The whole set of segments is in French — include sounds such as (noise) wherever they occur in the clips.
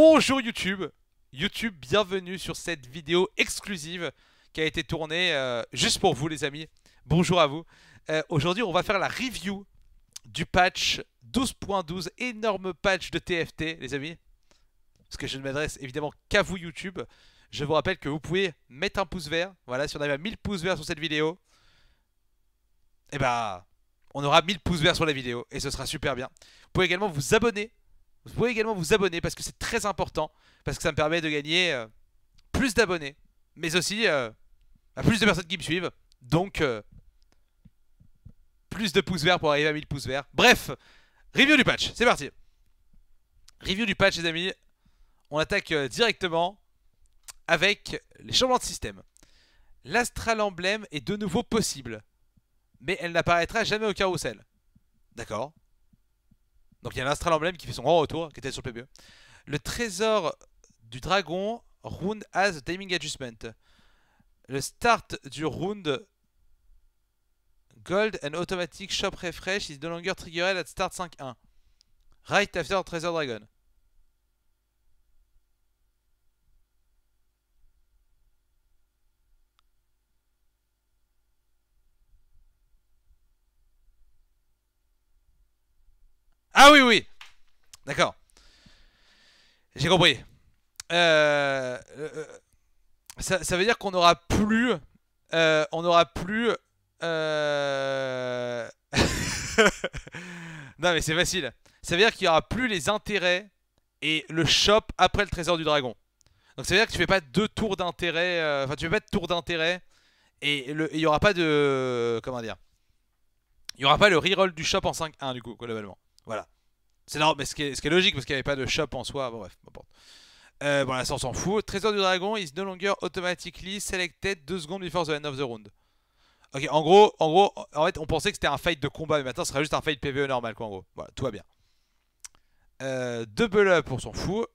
Bonjour YouTube YouTube, bienvenue sur cette vidéo exclusive qui a été tournée euh, juste pour vous les amis. Bonjour à vous. Euh, aujourd'hui, on va faire la review du patch 12.12, énorme patch de TFT les amis. Parce que je ne m'adresse évidemment qu'à vous YouTube. Je vous rappelle que vous pouvez mettre un pouce vert. Voilà, si on arrive à 1000 pouces verts sur cette vidéo, eh bah, on aura 1000 pouces verts sur la vidéo et ce sera super bien. Vous pouvez également vous abonner vous pouvez également vous abonner parce que c'est très important, parce que ça me permet de gagner euh, plus d'abonnés, mais aussi euh, à plus de personnes qui me suivent. Donc, euh, plus de pouces verts pour arriver à 1000 pouces verts. Bref, review du patch, c'est parti. Review du patch, les amis. On attaque directement avec les changements de système. L'Astral emblème est de nouveau possible, mais elle n'apparaîtra jamais au carrousel. D'accord donc il y a l'Astral Emblem qui fait son grand retour, qui était sur le PBE. Le trésor du dragon, Round as Timing Adjustment. Le start du round Gold and Automatic Shop Refresh is no longer triggered at start 5-1. Right after trésor Dragon. Ah oui, oui. D'accord. J'ai compris. Euh, euh, euh, ça, veut dire qu'on n'aura plus... on n'aura plus... (laughs) non mais c'est facile. Ça veut dire qu'il n'y aura plus les intérêts et le shop après le trésor du dragon. Donc ça veut dire que tu fais pas deux tours d'intérêt... Enfin tu fais pas de tour d'intérêt et il n'y aura pas de... Comment dire Il n'y aura pas le reroll du shop en 5-1 du coup, globalement. Voilà. C'est normal, mais ce qui, est, ce qui est logique parce qu'il n'y avait pas de shop en soi. Bon, bref, Euh, bon, là, ça on s'en fout. Trésor du dragon is no longer automatically selected 2 secondes before the end of the round. Ok, en gros, en gros, en fait, on pensait que c'était un fight de combat, mais maintenant, ce sera juste un fight PvE normal, quoi, en gros. Voilà, tout va bien. Euh, double up, on s'en fout.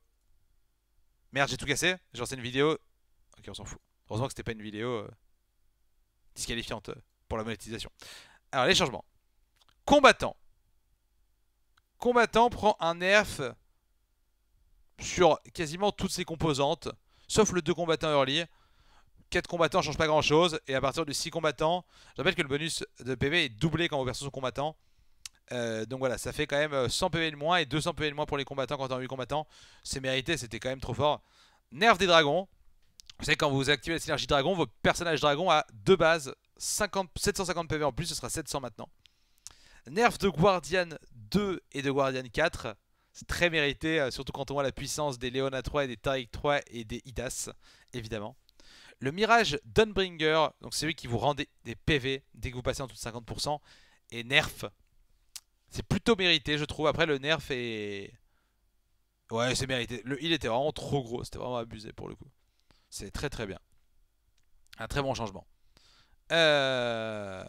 Merde, j'ai tout cassé. J'ai lancé une vidéo. Ok, on s'en fout. Heureusement que c'était pas une vidéo euh, disqualifiante euh, pour la monétisation. Alors, les changements. Combattant combattant prend un nerf sur quasiment toutes ses composantes, sauf le 2 combattants early. 4 combattants Ne change pas grand chose, et à partir de 6 combattants, je rappelle que le bonus de PV est doublé quand vos persos sont combattants. Euh, donc voilà, ça fait quand même 100 euh, PV de moins et 200 PV de moins pour les combattants quand on a 8 combattants. C'est mérité, c'était quand même trop fort. Nerf des dragons. Vous savez, quand vous activez la synergie dragon, votre personnage dragon a 2 bases 750 PV en plus, ce sera 700 maintenant. Nerf de Guardian 2 et de Guardian 4. C'est très mérité, euh, surtout quand on voit la puissance des Leona 3 et des Taric 3 et des Idas, évidemment. Le Mirage Dunbringer, donc c'est lui qui vous rend des, PV dès que vous passez en dessous de 50%, et nerf. C'est plutôt mérité, je trouve. Après, le nerf est... Ouais, c'est mérité. Le était vraiment trop gros, c'était vraiment abusé pour le coup. C'est très très bien. Un très bon changement. Euh...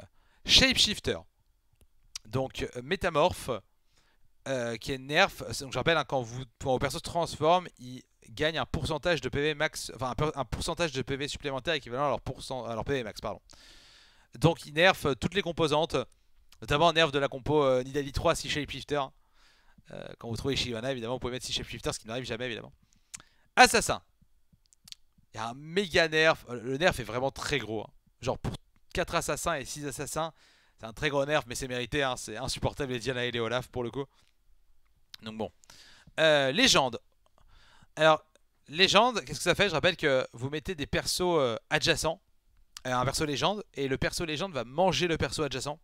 Shapeshifter. Donc euh, Métamorphe, euh, qui est nerf, euh, donc je rappelle, hein, quand, vous, vos perso se transforme, ils gagnent un pourcentage de PV max, enfin un, pourcentage de PV supplémentaire équivalent à leur, pourcent, à leur PV max, pardon. Donc ils nerfent toutes les composantes, notamment nerf de la compo Nidali 3, 6 Shapeshifter. Hein. quand vous trouvez Shivana, évidemment, vous pouvez mettre 6 Shifter ce qui n'arrive jamais, évidemment. Assassin. Il y a un méga nerf. Le nerf est vraiment très gros. Hein. Genre pour 4 assassins et 6 assassins, c'est un très gros nerf, mais c'est mérité. Hein. C'est insupportable les Diana et les Olaf pour le coup. Donc bon. Euh, légende. Alors, légende, qu'est-ce que ça fait Je rappelle que vous mettez des persos euh, adjacents, euh, un perso légende, et le perso légende va manger le perso adjacent.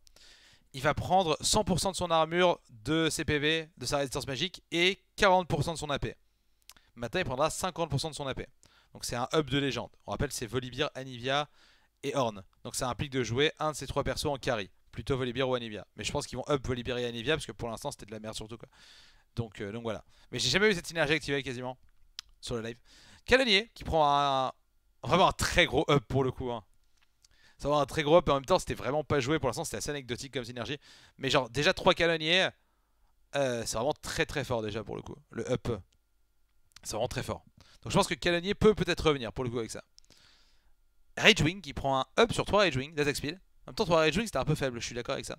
Il va prendre 100% de son armure, de ses PV, de sa résistance magique, et 40% de son AP. Maintenant, il prendra 50% de son AP. Donc c'est un hub de légende. On rappelle, c'est Volibear, Anivia et Horn. Donc ça implique de jouer un de ces trois persos en carry plutôt Volibear ou Anivia. Mais je pense qu'ils vont up Volibear et Anivia parce que pour l'instant c'était de la merde surtout quoi. Donc, euh, donc voilà. Mais j'ai jamais vu cette synergie activée quasiment sur le live. Calonier qui prend un, vraiment un très gros up pour le coup. Hein. Ça va un très gros up et en même temps c'était vraiment pas joué pour l'instant c'était assez anecdotique comme synergie. Mais genre déjà 3 calonniers. Euh, c'est vraiment très très fort déjà pour le coup. Le up c'est vraiment très fort. Donc je pense que calonnier peut peut-être revenir pour le coup avec ça. Ragewing qui prend un up sur 3 Ragewing Death speed. En même temps, Rage Wing c'était un peu faible, je suis d'accord avec ça.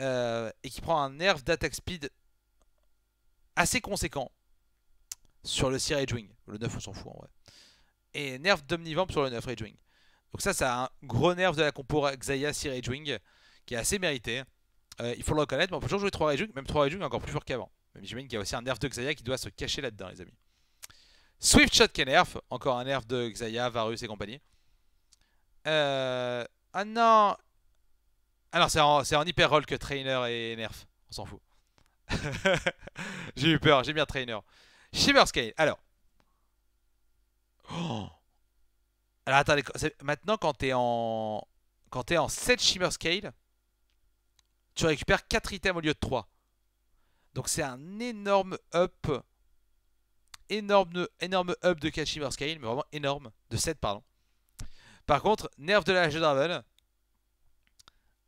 Euh, et qui prend un nerf d'attaque speed assez conséquent sur le 6 Wing, Le 9, on s'en fout en vrai. Et nerf d'Omnivamp sur le 9 Wing Donc ça, c'est un gros nerf de la compo Xayah 6 Wing qui est assez mérité. Euh, il faut le reconnaître, mais on peut toujours jouer 3 Wing, même 3 Wing encore plus fort qu'avant. Même j'imagine qu'il y a aussi un nerf de Xayah qui doit se cacher là-dedans, les amis. Swift Shot qui est nerf, encore un nerf de Xayah, Varus et compagnie. Euh, ah non, ah non, c'est en, hyper roll que Trainer et Nerf. On s'en fout. (laughs) j'ai eu peur, j'aime bien Trainer. Shimmer Scale, alors. (gasps) Alors attendez, maintenant quand t'es en quand t'es en 7 Shimmer Scale, tu récupères 4 items au lieu de 3. Donc c'est un énorme up. Énorme, énorme up de 4 Shimmer Scale, mais vraiment énorme. De 7, pardon. Par contre, Nerf de la Draven,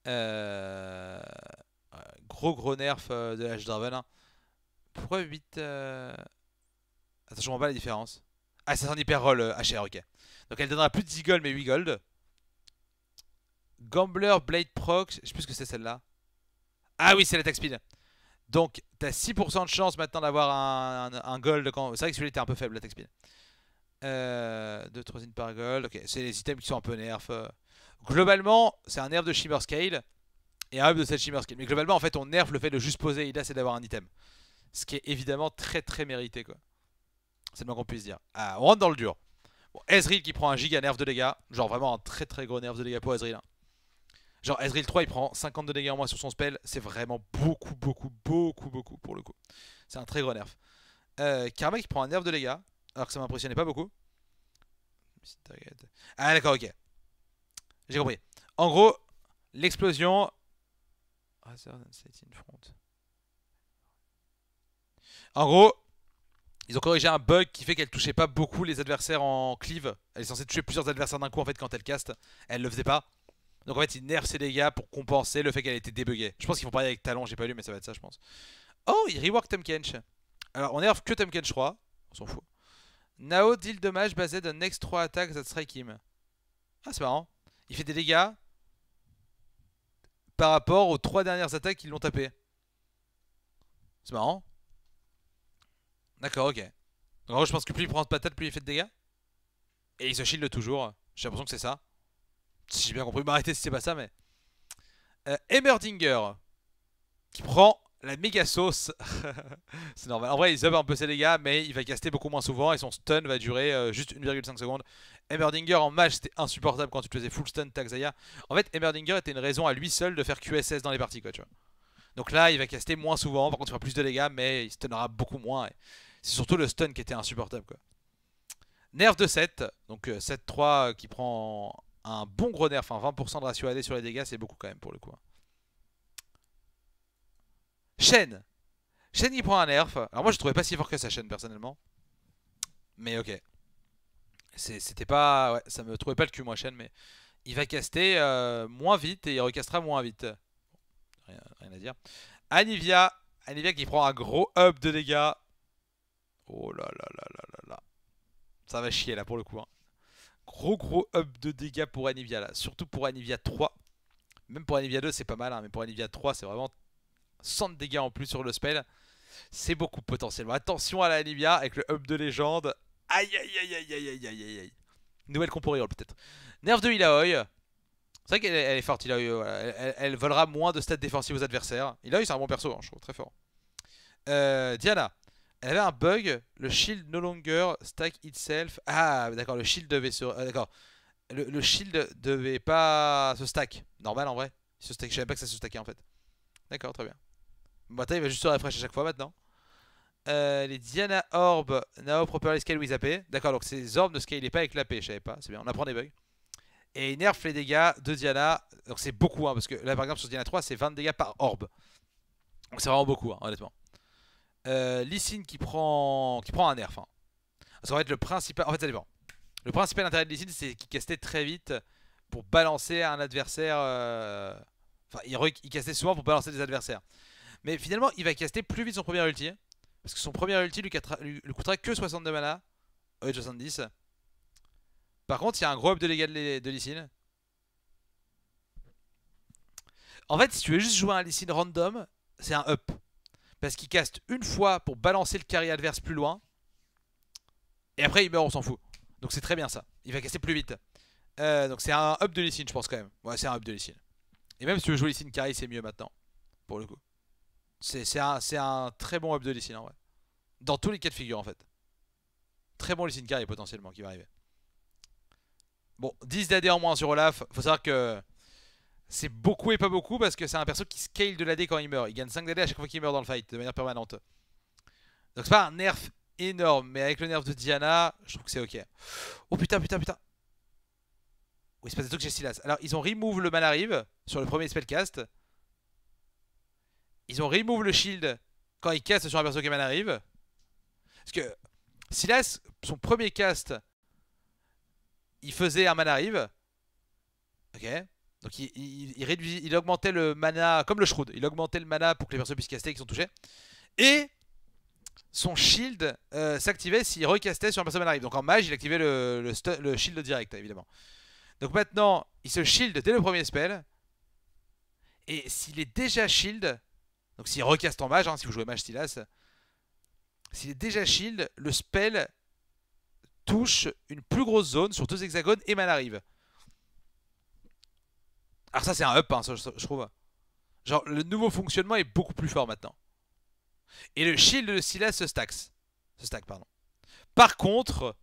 euh, gros gros nerf euh, de l'âge Draven. Hein. Pourquoi 8 euh... je vois pas la différence. Ah, c'est un hyper roll HR, euh, ok. Donc elle donnera plus de 10 gold mais 8 gold. Gambler Blade Prox, je sais plus ce que c'est celle-là. Ah oui, c'est l'attaque speed. Donc t'as 6% de chance maintenant d'avoir un, gold quand. C'est vrai que celui-là était un peu faible, l'attaque speed. 2 3 in par gold, ok. C'est les items qui sont un peu nerfs. Globalement, c'est un nerf de Shimmer Scale et un up de cette Shimmer Scale. Mais globalement, en fait, on nerf le fait de juste poser Ida, c'est d'avoir un item. Ce qui est évidemment très très mérité, quoi. C'est le moins qu'on puisse dire. Ah, on rentre dans le dur. Bon, Ezreal qui prend un giga nerf de dégâts. Genre vraiment un très très gros nerf de dégâts pour Ezreal. Hein. Genre Ezreal 3 il prend 50 de dégâts en moins sur son spell, c'est vraiment beaucoup beaucoup beaucoup beaucoup pour le coup. C'est un très gros nerf. Euh, Karma qui prend un nerf de dégâts, alors que ça m'impressionnait pas beaucoup. Ah d'accord ok. J'ai compris. En gros, l'explosion... Ah, en gros, ils ont corrigé un bug qui fait qu'elle touchait pas beaucoup les adversaires en cleave. Elle est censée toucher plusieurs adversaires d'un coup en fait quand elle caste. Elle le faisait pas. Donc en fait, ils nerfent ses dégâts pour compenser le fait qu'elle était débuggée. Je pense qu'ils font pareil avec Talon, j'ai pas lu, mais ça va être ça, je pense. Oh, ils rework Temkench. Alors, on nerf que Temkench 3. On s'en fout. Nao deal dommage basé d'un next 3 attaques that strike him. Ah, c'est marrant il fait des dégâts par rapport aux trois dernières attaques qui l'ont tapé. C'est marrant. D'accord, ok. Donc en je pense que plus il prend de patate, plus il fait de dégâts. Et il se shield toujours. J'ai l'impression que c'est ça. Si j'ai bien compris, m'arrêter, bah, si c'est pas ça, mais. Euh, Qui prend la méga sauce. (laughs) c'est normal. En vrai, ils up un peu ses dégâts, mais il va caster beaucoup moins souvent et son stun va durer euh, juste 1,5 secondes. Emmerdinger en match, c'était insupportable quand tu faisais full stun Taxaya. En fait, Emmerdinger était une raison à lui seul de faire QSS dans les parties, quoi, tu vois. Donc là, il va caster moins souvent, par contre, il fera plus de dégâts, mais il stunnera beaucoup moins. C'est surtout le stun qui était insupportable, quoi. Nerf de 7, donc 7-3 euh, qui prend un bon gros nerf, enfin 20% de ratio AD sur les dégâts, c'est beaucoup quand même pour le coup. Hein. Shen. Shen il prend un nerf. Alors moi je trouvais pas si fort que sa chaîne personnellement. Mais ok. C'était pas... Ouais, ça me trouvait pas le cul moi Shen mais... Il va caster euh, moins vite et il recastera moins vite. Rien, à dire. Anivia. Anivia qui prend un gros up de dégâts. Oh là là là là là là. Ça va chier là pour le coup. Hein. Gros gros up de dégâts pour Anivia là. Surtout pour Anivia 3. Même pour Anivia 2 c'est pas mal hein, mais pour Anivia 3 c'est vraiment 100 de dégâts en plus sur le spell. C'est beaucoup potentiellement. Attention à la Anivia avec le hub de légende. Aïe aïe aïe aïe aïe aïe aïe aïe. Nouvelle compo peut-être. Nerf de Ilaoi. C'est vrai qu'elle est, forte, Ilaoi. Elle, volera moins de stats défensives aux adversaires. Ilaoi, c'est un bon perso, hein, je trouve très fort. Euh, Diana. Elle avait un bug. Le shield no longer stack itself. Ah, d'accord, le shield devait se. Euh, d'accord. Le, shield devait pas se stack. Normal en vrai. se stack. Je savais pas que ça se stackait en fait. D'accord, très bien attends il va juste se refresh à chaque fois maintenant. Euh, les Diana Orb, Nao Properly Scale with AP. D'accord, donc ces orbes ne scalent pas avec l'AP, je savais pas. C'est bien, on apprend des bugs. Et il nerf les dégâts de Diana. Donc c'est beaucoup, hein, parce que là par exemple sur Diana 3, c'est 20 dégâts par orbe. Donc c'est vraiment beaucoup, hein, honnêtement. Euh, qui prend, qui prend un nerf. ça va être le principal. En fait, ça dépend. Le principal intérêt de Lysine, c'est qu'il castait très vite pour balancer un adversaire. Euh, enfin, il, cassait il castait souvent pour balancer des adversaires. Mais finalement, il va caster plus vite son premier ulti. Hein. Parce que son premier ulti lui, coûtera que 62 mana. Au 70. Par contre, il y a un gros up de dégâts de, En fait, si tu veux juste jouer un Lysine random, c'est un up. Parce qu'il caste une fois pour balancer le carry adverse plus loin. Et après, il meurt, on s'en fout. Donc c'est très bien ça. Il va caster plus vite. Euh, donc c'est un up de Lysine, je pense quand même. Ouais, c'est un up de Lysine. Et même si tu veux jouer Lysine carry, c'est mieux maintenant. Pour le coup. C'est un, très bon up de en vrai. Dans tous les cas de figure, en fait. Très bon Lysine carré potentiellement qui va arriver. Bon, 10 d'AD en moins sur Olaf. Faut savoir que c'est beaucoup et pas beaucoup parce que c'est un perso qui scale de l'AD quand il meurt. Il gagne 5 d'AD à chaque fois qu'il meurt dans le fight de manière permanente. Donc c'est pas un nerf énorme, mais avec le nerf de Diana, je trouve que c'est ok. Oh putain, putain, putain. Oui, se pas des trucs j'ai Silas. Alors, ils ont remove le arrive sur le premier spellcast ils ont remove le shield quand il caste sur un perso qui arrive. Parce que si son premier cast, il faisait un mana arrive. Ok. Donc il, il, réduisait, il augmentait le mana, comme le Shroud, il augmentait le mana pour que les persos puissent caster qui sont touchés. Et son shield euh, s'activait s'il recastait sur un perso man arrive. Donc en mage, il activait le, le shield direct, évidemment. Donc maintenant, il se shield dès le premier spell. Et s'il est déjà shield, donc s'il recaste en mage, hein, si vous jouez mage Silas, s'il est déjà shield, le spell touche une plus grosse zone sur deux hexagones et mal arrive. Alors ça c'est un up, hein, je trouve. Genre le nouveau fonctionnement est beaucoup plus fort maintenant. Et le shield de Silas se stack. Se stack pardon. Par contre,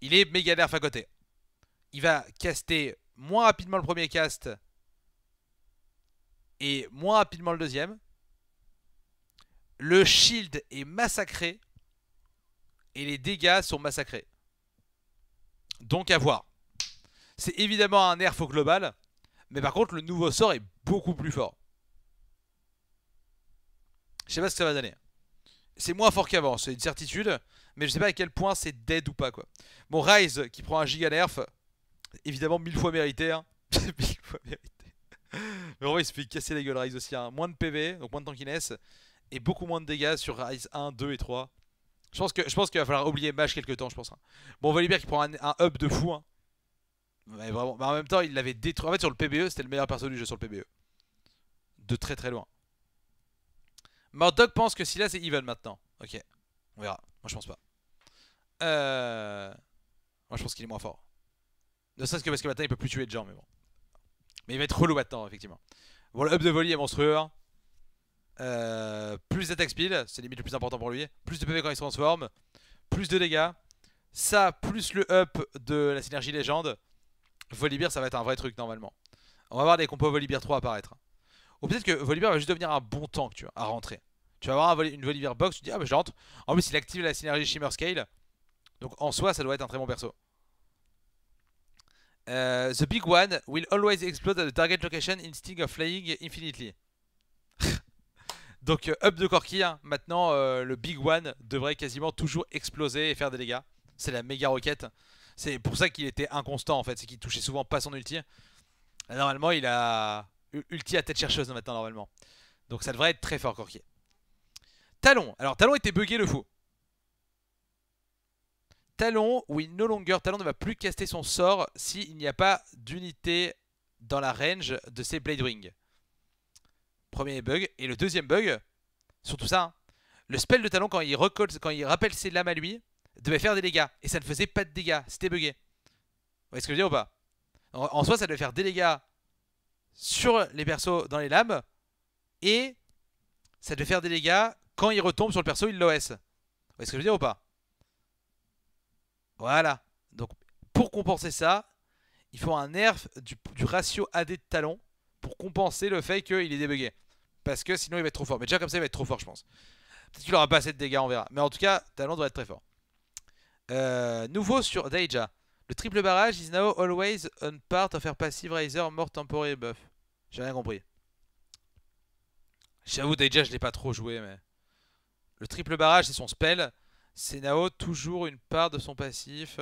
il est méga nerf à côté. Il va caster moins rapidement le premier cast et moins rapidement le deuxième. Le shield est massacré et les dégâts sont massacrés. Donc à voir. C'est évidemment un nerf au global, mais par contre le nouveau sort est beaucoup plus fort. Je sais pas ce que ça va donner. C'est moins fort qu'avant, c'est une certitude, mais je sais pas à quel point c'est dead ou pas quoi. Bon, Rise qui prend un giga nerf, évidemment mille fois mérité. Hein. (laughs) mille fois mérité. (laughs) Mais en vrai, il se fait casser les gueules Rise aussi. Hein. Moins de PV, donc moins de tankiness. Et beaucoup moins de dégâts sur Rise 1, 2 et 3. Je pense qu'il va falloir oublier Mage quelques temps, je pense. Hein. Bon, Volibear qui prend un, un up de fou. Hein. Mais vraiment, en même temps, il l'avait détruit. En fait, sur le PBE, c'était le meilleur perso du jeu sur le PBE. De très très loin. Mordog pense que là c'est even maintenant. Ok, on verra. Moi je pense pas. Euh, moi je pense qu'il est moins fort. Ne serait-ce que parce que maintenant il peut plus tuer de gens, mais bon. Mais il va être relou maintenant, effectivement. Bon, le up de volley est monstrueux. Hein. Euh, plus d'attaque speed, c'est limite le plus important pour lui. Plus de PV quand il se transforme. Plus de dégâts. Ça, plus le up de la synergie légende. Volibear, ça va être un vrai truc normalement. On va voir des compos Volibear 3 apparaître. Hein. Ou peut-être que Volibear va juste devenir un bon tank, tu vois, à rentrer. Tu vas avoir une Volibear box, tu te dis, ah bah je rentre. En plus, il active la synergie Shimmer Scale. Donc en soi, ça doit être un très bon perso. Euh, the big one will always explode at the target location instead of flying infinitely. (laughs) Donc euh, up de Corki hein. maintenant euh, le Big One devrait quasiment toujours exploser et faire des dégâts. C'est la méga roquette. C'est pour ça qu'il était inconstant en fait, c'est qu'il touchait souvent pas son ulti. Normalement il a ulti à tête chercheuse hein, maintenant normalement. Donc ça devrait être très fort Corki. Talon, alors Talon était bugué le fou talon oui, il no longer talon ne va plus caster son sort s'il n'y a pas d'unité dans la range de ses Blade Wing. Premier bug. Et le deuxième bug, surtout ça, hein, le spell de talon quand il, recolle, quand il rappelle ses lames à lui, devait faire des dégâts. Et ça ne faisait pas de dégâts, c'était bugué. Vous voyez ce que je veux dire ou pas en, en, soi, ça devait faire des dégâts sur les persos dans les lames. Et ça devait faire des dégâts quand il retombe sur le perso, il l'OS. Vous voyez ce que je veux dire ou pas voilà. Donc, pour compenser ça, il faut un nerf du, ratio AD de talon pour compenser le fait qu'il est débugué. Parce que sinon, il va être trop fort. Mais déjà, comme ça, il va être trop fort, je pense. Peut-être qu'il aura pas assez de dégâts, on verra. Mais en tout cas, talon doit être très fort. Euh, nouveau sur Deja. Le triple barrage is now always on part of her passive riser mort temporary buff. J'ai rien compris. J'avoue, Deja, je l'ai pas trop joué, mais. Le triple barrage, c'est son spell c'est Nao, toujours une part de son passif.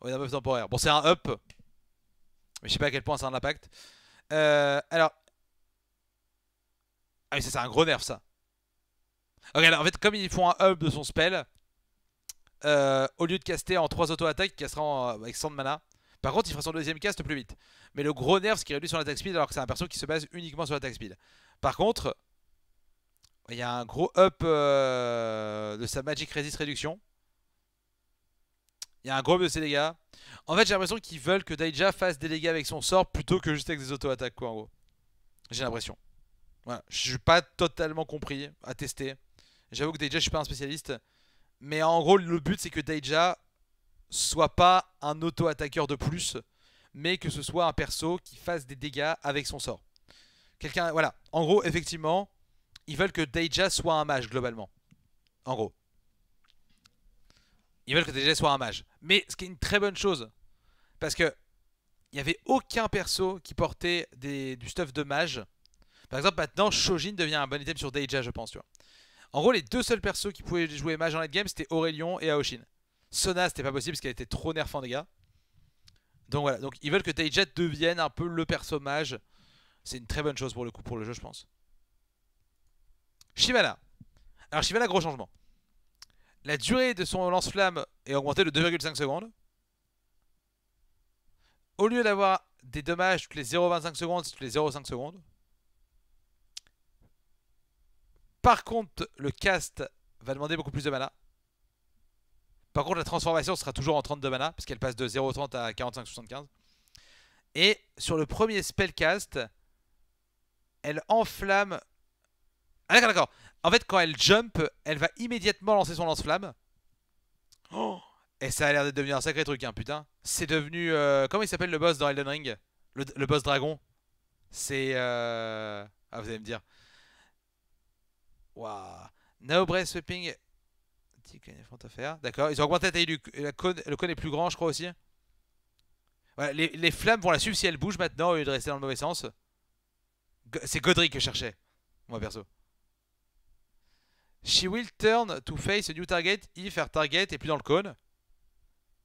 au euh, un temporaire. Bon, c'est un up. Mais je sais pas à quel point ça a un impact. Euh, alors. Ah, mais c'est un gros nerf ça. Ok, alors en fait, comme ils font un up de son spell, euh, au lieu de caster en 3 auto-attaques, il castera avec 100 de mana. Par contre, il fera son deuxième cast plus vite. Mais le gros nerf, c'est qu'il réduit son attaque speed alors que c'est un perso qui se base uniquement sur la l'attaque speed. Par contre, il y a un gros up euh, de sa Magic Resist Réduction. Il y a un gros up de ses dégâts. En fait, j'ai l'impression qu'ils veulent que Daija fasse des dégâts avec son sort plutôt que juste avec des auto-attaques, quoi, en gros. J'ai l'impression. Je je suis pas totalement compris à tester. J'avoue que Daija, je suis pas un spécialiste. Mais en gros, le but, c'est que Daija soit pas un auto-attaqueur de plus, mais que ce soit un perso qui fasse des dégâts avec son sort. Quelqu'un, voilà. En gros, effectivement, ils veulent que Deja soit un mage, globalement. En gros. Ils veulent que Deja soit un mage. Mais ce qui est une très bonne chose, parce que il n'y avait aucun perso qui portait du stuff de mage. Par exemple, maintenant, Shojin devient un bon item sur Deja, je pense. Tu vois. En gros, les deux seuls persos qui pouvaient jouer mage en late game, c'était Aurelion et Aoshin. Sona, c'était pas possible parce qu'elle était trop nerfant en gars Donc voilà, donc ils veulent que Deja devienne un peu le perso mage. C'est une très bonne chose pour le coup, pour le jeu, je pense. Shimala. Alors Shimala, gros changement. La durée de son lance-flamme est augmentée de 2,5 secondes. Au lieu d'avoir des dommages toutes les 0,25 secondes, c'est toutes les 0,5 secondes. Par contre, le cast va demander beaucoup plus de mana. Par contre, la transformation sera toujours en 32 mana, parce qu'elle passe de 0,30 à 45,75. Et sur le premier spell cast elle enflamme ah d'accord, d'accord. En fait, quand elle jump, elle va immédiatement lancer son lance-flamme. Oh Et ça a l'air de devenir un sacré truc, hein, putain. C'est devenu... Euh... Comment il s'appelle le boss dans Elden Ring le, boss dragon C'est... Euh... Ah, vous allez me dire. Waouh. Now breath sweeping... D'accord, ils ont augmenté la taille du... le cône est plus grand, je crois, aussi. Voilà, les, les, flammes vont la suivre si elle bouge maintenant au lieu de rester dans le mauvais sens. C'est Godric que je cherchais, moi perso. She will turn to face a new target if her target est plus dans le cône.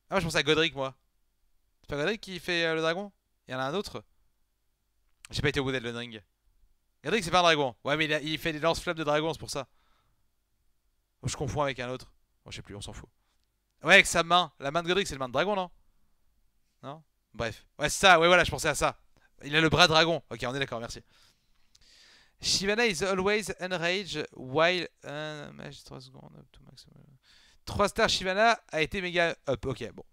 Ah, moi, je pensais à Godric, moi. C'est pas Godric qui fait euh, le dragon Il y en a un autre J'ai pas été au bout de Ring. Godric, c'est pas un dragon. Ouais, mais il, fait des lance-flammes de dragon, c'est pour ça. je confonds avec un autre. Bon je sais plus, on s'en fout. Ouais, avec sa main. La main de Godric, c'est la main de dragon, non Non Bref. Ouais, c'est ça, ouais, voilà, je pensais à ça. Il a le bras dragon. Ok, on est d'accord, merci. Shivana is always enraged while. 3 euh, stars Shivana a été méga up. Ok, bon.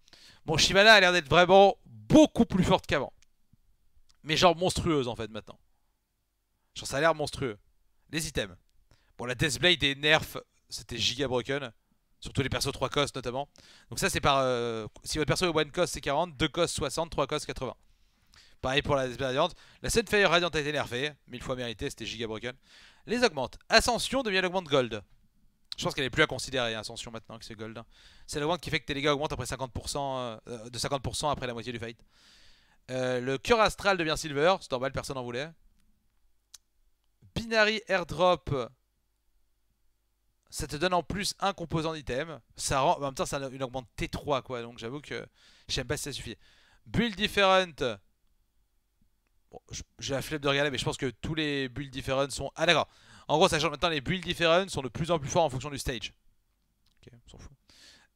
Bon, Shivana a l'air d'être vraiment beaucoup plus forte qu'avant. Mais genre monstrueuse en fait maintenant. Genre ça a l'air monstrueux. Les items. Bon, la Deathblade des nerfs c'était giga broken. Surtout les persos 3 cost notamment. Donc ça c'est par... Euh, si votre perso est 1 cost c'est 40, 2 cost 60, 3 cost 80. Pareil pour la Radiant. La Sunfire Radiant a été nerfée, mille fois méritée, c'était giga broken. Les augmente. Ascension devient l'augmente gold. Je pense qu'elle est plus à considérer, Ascension, maintenant que c'est gold. C'est l'augmente qui fait que tes dégâts augmentent après 50%, euh, euh, de 50% après la moitié du fight. Euh, le cœur astral devient silver, c'est normal, personne n'en voulait. Binary airdrop, ça te donne en plus un composant d'item. Ça rend, en même temps, ça une augmente T3 quoi, donc j'avoue que je pas si ça suffit. Build different, j'ai la flemme de regarder, mais je pense que tous les builds différents sont... Ah d'accord En gros, ça change maintenant, les builds différents sont de plus en plus forts en fonction du stage. Ok, on s'en fout.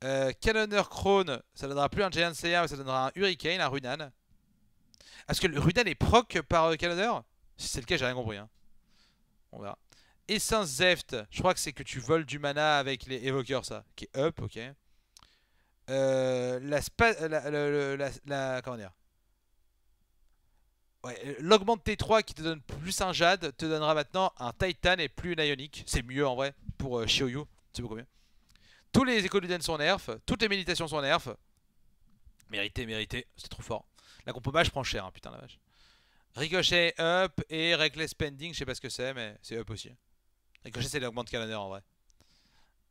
Euh, Cannoner Crone, ça donnera plus un Giant Slayer, mais ça donnera un Hurricane, un Runan. Est-ce que le Runan est proc par euh, Si c'est le cas, j'ai rien compris. Hein. On verra. Essence Zeft, je crois que c'est que tu voles du mana avec les évoqueurs, ça. Qui est up, ok. Euh, la, la, la, la, Comment dire euh, l'augment de T3 qui te donne plus un Jade te donnera maintenant un Titan et plus une ionique C'est mieux en vrai pour euh, c'est beaucoup mieux. Tous les écoludens sont nerfs, toutes les méditations sont nerfs Mérité, mérité, c'est trop fort. La compo mage prend cher, hein, putain la vache. Ricochet up et Reckless spending je sais pas ce que c'est, mais c'est up aussi. Ricochet c'est l'augment de Calendar en vrai.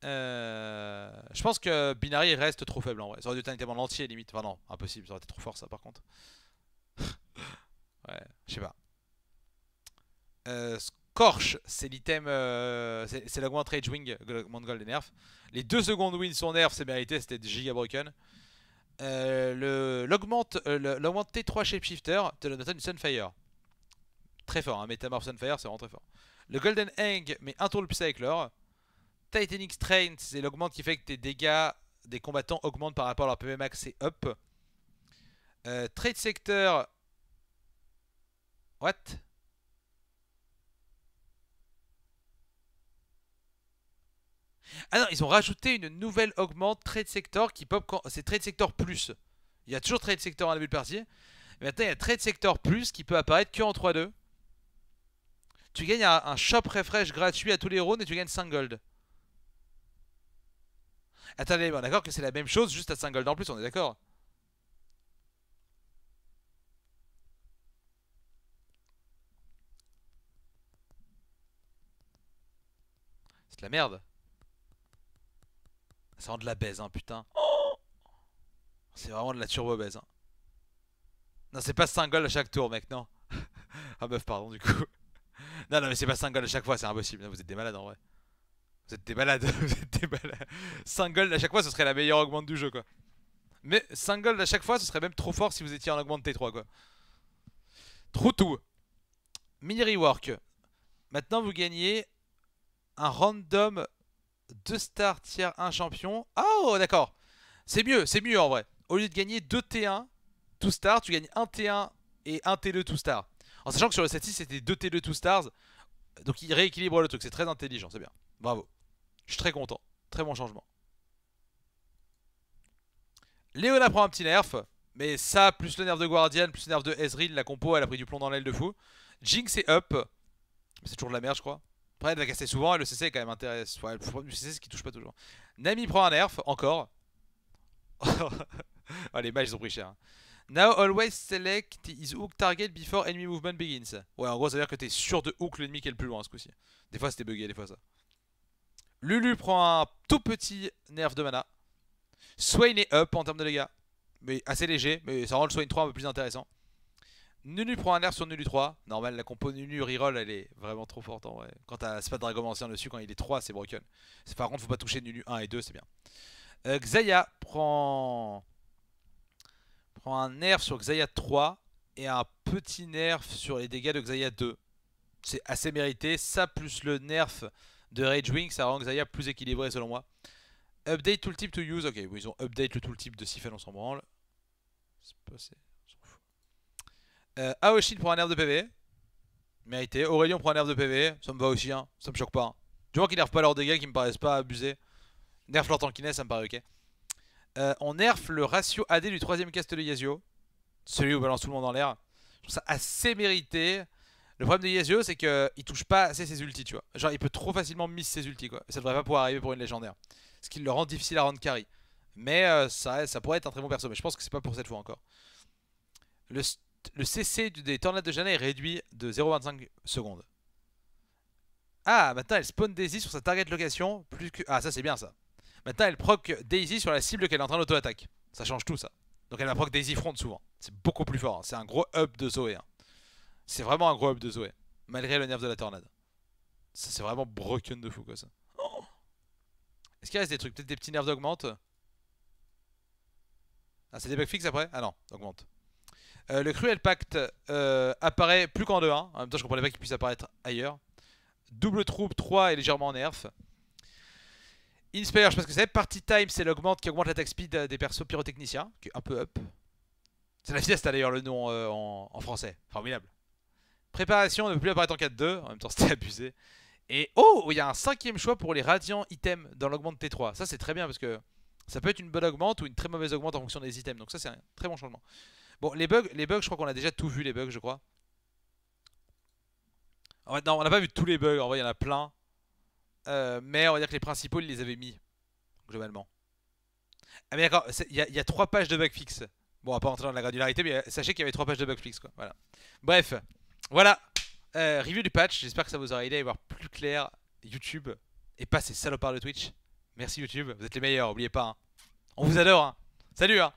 Euh, je pense que Binary reste trop faible en vrai. Ça aurait dû être un entier limite. Enfin non, impossible, ça aurait été trop fort ça par contre je sais pas. Euh, Scorch, c'est l'item. Euh, c'est l'augment Rage Wing, l'augment Gold Nerf. Les deux secondes win sont Nerf, c'est mérité, c'était giga broken. Euh, L'augment euh, T3 Shapeshifter shifter donne Sunfire. Très fort, un hein, Metamorph Sunfire, c'est vraiment très fort. Le Golden Hang met un tour le avec l'or Titanic's train c'est l'augment qui fait que tes dégâts des combattants augmentent par rapport à leur PV max et up. trade Sector, What Ah non, ils ont rajouté une nouvelle augmente trade sector qui pop quand... C'est trade sector plus. Il y a toujours trade sector en début de partie. Mais maintenant, il y a trade sector plus qui peut apparaître que en 3-2. Tu gagnes un, shop refresh gratuit à tous les rounds et tu gagnes 5 gold. Attendez, on est d'accord que c'est la même chose, juste à 5 gold en plus, on est d'accord la merde. Ça rend de la baise, hein, putain. c'est vraiment de la turbo baise, hein. Non, c'est pas 5 goals à chaque tour, mec, non. (laughs) ah, meuf, pardon, du coup. non, non, mais c'est pas 5 goals à chaque fois, c'est impossible. vous êtes des malades, en vrai. Vous êtes des malades, (laughs) vous êtes des malades. 5 à chaque fois, ce serait la meilleure augmente du jeu, quoi. Mais 5 goals à chaque fois, ce serait même trop fort si vous étiez en augmente T3, quoi. Trop tout. Mini rework. Maintenant, vous gagnez un random 2 stars tiers 1 champion. Ah, oh, d'accord. C'est mieux, c'est mieux en vrai. Au lieu de gagner 2 T1 2 stars, tu gagnes 1 T1 et 1 T2 2 stars. En sachant que sur le 7-6, c'était 2 T2 2 stars. Donc il rééquilibre le truc. C'est très intelligent, c'est bien. Bravo. Je suis très content. Très bon changement. Léona prend un petit nerf. Mais ça, plus le nerf de Guardian, plus le nerf de Ezreal, la compo, elle a pris du plomb dans l'aile de fou. Jinx est up. C'est toujours de la merde, je crois. Après, elle va casser souvent et le CC est quand même intéressant. Ouais, le problème du CC, c'est qu'il touche pas toujours. Nami prend un nerf, encore. (laughs) Oh, les matchs ils ont pris cher. Hein. Now always select his hook target before enemy movement begins. Ouais, en gros, ça veut dire que t'es sûr de hook l'ennemi qui est le plus loin ce coup-ci. Des fois, c'était bugué, des fois ça. Lulu prend un tout petit nerf de mana. Swain est up en termes de dégâts. Mais assez léger, mais ça rend le Swain 3 un peu plus intéressant. Nunu prend un nerf sur Nunu 3. Normal, la compo Nunu reroll, elle est vraiment trop forte en vrai. Quand t'as pas Dragon ancien dessus, quand il est 3, c'est broken. Par contre, faut pas toucher Nunu 1 et 2, c'est bien. Euh, Xayah prend... prend un nerf sur Xayah 3 et un petit nerf sur les dégâts de Xayah 2. C'est assez mérité. Ça plus le nerf de Rage Wing ça rend Xayah plus équilibré selon moi. Update tooltip to use. Ok, ils ont update le tooltip de Siphon, on s'en branle. C'est passé. Euh, Aoshin prend un nerf de PV. Mérité. Aurélien prend un nerf de PV. Ça me va aussi, hein. ça me choque pas. tu hein. vois moins qu'ils nerfent pas leurs dégâts qui me paraissent pas abusés. Nerf leur tankiness, ça me paraît ok. Euh, on nerf le ratio AD du troisième cast de Yasuo Celui où balance tout le monde dans l'air. Je trouve ça assez mérité. Le problème de Yasuo c'est qu'il touche pas assez ses ultis, tu vois. Genre, il peut trop facilement miss ses ultis, quoi. ça devrait pas pouvoir arriver pour une légendaire. Ce qui le rend difficile à rendre carry. Mais euh, ça, ça pourrait être un très bon perso. Mais je pense que c'est pas pour cette fois encore. Le le CC des tornades de Jana est réduit de 0,25 secondes. Ah, maintenant elle spawn Daisy sur sa target location. Plus que... Ah, ça c'est bien ça. Maintenant elle proc Daisy sur la cible qu'elle est en train d'auto-attaque. Ça change tout ça. Donc elle va proc Daisy front souvent. C'est beaucoup plus fort. Hein. C'est un gros up de Zoé. Hein. C'est vraiment un gros up de Zoé. Malgré le nerf de la tornade. c'est vraiment broken de fou quoi ça. Est-ce qu'il reste des trucs Peut-être des petits nerfs d'augmente Ah, c'est des bug fixes après Ah non, augmente. Euh, le Cruel Pacte euh, apparaît plus qu'en 2-1. Hein. En même temps, je comprenais pas qu'il puisse apparaître ailleurs. Double troupe 3 est légèrement nerf. Inspire, je pense que c'est. Party Time, c'est l'augmente qui augmente l'attaque speed euh, des persos pyrotechniciens, qui est un peu up. C'est la fiesta d'ailleurs le nom en, français. Formidable. Préparation, ne peut plus apparaître en 4-2. En même temps, (laughs) c'était abusé. Et oh, il y a un cinquième choix pour les radiants items dans l'augmente T3. Ça, c'est très bien parce que ça peut être une bonne augmente ou une très mauvaise augmente en fonction des items. Donc ça, c'est un très bon changement. Bon, les bugs, les bugs je crois qu'on a déjà tout vu, les bugs, je crois. En fait, non, on n'a pas vu tous les bugs, en vrai, il y en a plein. Euh, mais on va dire que les principaux, ils les avaient mis, globalement. Ah, mais d'accord, il y, a trois pages de bug fixe. Bon, on va pas rentrer dans la granularité, mais euh, sachez qu'il y avait trois pages de bugs fixes. quoi. Voilà. Bref, voilà. Euh, review du patch, j'espère que ça vous aura aidé à y voir plus clair YouTube et pas ces salopards de Twitch. Merci YouTube, vous êtes les meilleurs, oubliez pas. Hein. On vous adore. Hein. Salut hein